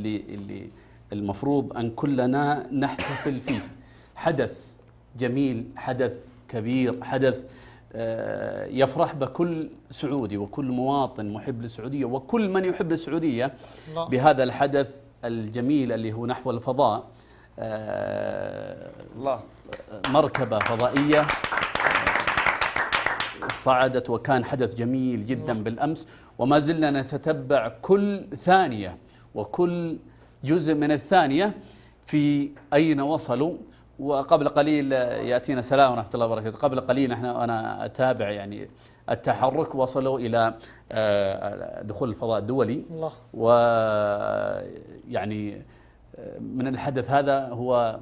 اللي اللي المفروض ان كلنا نحتفل فيه حدث جميل حدث كبير حدث آه، يفرح بكل سعودي وكل مواطن محب للسعوديه وكل من يحب السعوديه بهذا الحدث الجميل اللي هو نحو الفضاء آه، الله مركبه فضائيه صعدت وكان حدث جميل جدا بالامس وما زلنا نتتبع كل ثانيه وكل جزء من الثانية في أين وصلوا وقبل قليل يأتينا سلام ورحمة الله وبركاته قبل قليل احنا أنا أتابع يعني التحرك وصلوا إلى آه، دخول الفضاء الدولي الله. ويعني آه، من الحدث هذا هو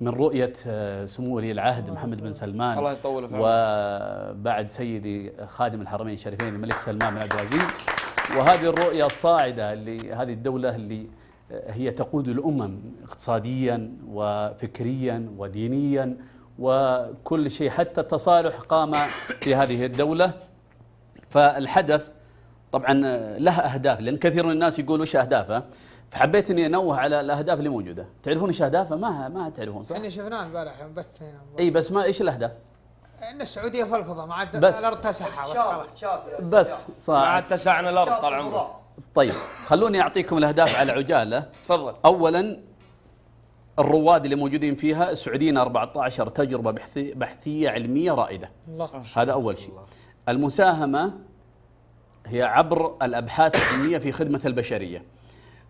من رؤية آه، سمو ولي العهد محمد بن سلمان الله يطول وبعد سيدي خادم الحرمين الشريفين الملك سلمان بن عبد العزيز وهذه الرؤية الصاعدة لهذه الدولة اللي هي تقود الأمم اقتصاديا وفكريا ودينيا وكل شيء حتى التصالح قام في هذه الدولة فالحدث طبعا له أهداف لأن كثير من الناس يقولوا إيش أهدافه فحبيت اني انوه على الاهداف اللي موجوده، تعرفون ايش اهدافه؟ ما ما تعرفون صح؟ احنا يعني شفناه البارح بس بث هنا اي بس ما ايش الاهداف؟ ان السعوديه فلفضه ما عاد بس الارض تسعها بس خلاص بس ما عاد تسعنا الارض طال عمرك طيب خلوني اعطيكم الاهداف على عجاله تفضل اولا الرواد اللي موجودين فيها السعوديين 14 تجربه بحثي بحثيه علميه رائده الله. هذا اول شيء المساهمه هي عبر الابحاث العلميه في خدمه البشريه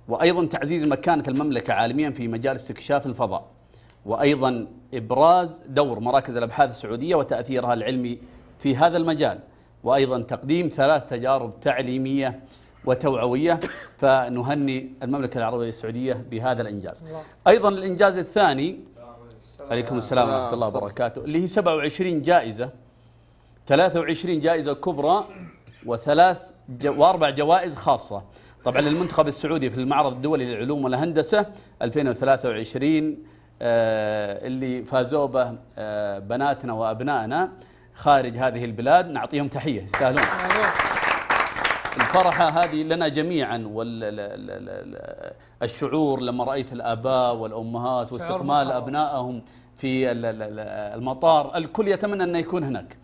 وايضا تعزيز مكانه المملكه عالميا في مجال استكشاف الفضاء وأيضا إبراز دور مراكز الأبحاث السعودية وتأثيرها العلمي في هذا المجال وأيضا تقديم ثلاث تجارب تعليمية وتوعوية فنهني المملكة العربية السعودية بهذا الإنجاز أيضا الإنجاز الثاني عليكم السلام ورحمة الله وبركاته اللي هي 27 جائزة 23 جائزة كبرى وثلاث واربع جوائز خاصة طبعا للمنتخب السعودي في المعرض الدولي للعلوم والهندسة 2023 آه، اللي فازوا به آه، بناتنا وأبنائنا خارج هذه البلاد نعطيهم تحية يستاهلون الفرحة هذه لنا جميعا والشعور لما رأيت الآباء والأمهات واستقبال أبنائهم في المطار الكل يتمنى أن يكون هناك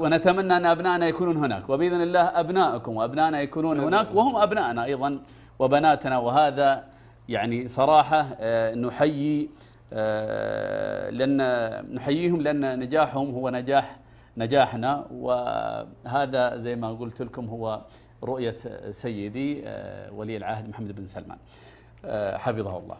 ونتمنى أن أبنائنا يكونون هناك وبإذن الله أبنائكم وأبنائنا يكونون هناك وهم أبنائنا أيضا وبناتنا وهذا يعني صراحة آه، نحيي آه، لأن نحييهم لأن نجاحهم هو نجاح نجاحنا وهذا زي ما قلت لكم هو رؤية سيدي آه، ولي العهد محمد بن سلمان آه، حفظه الله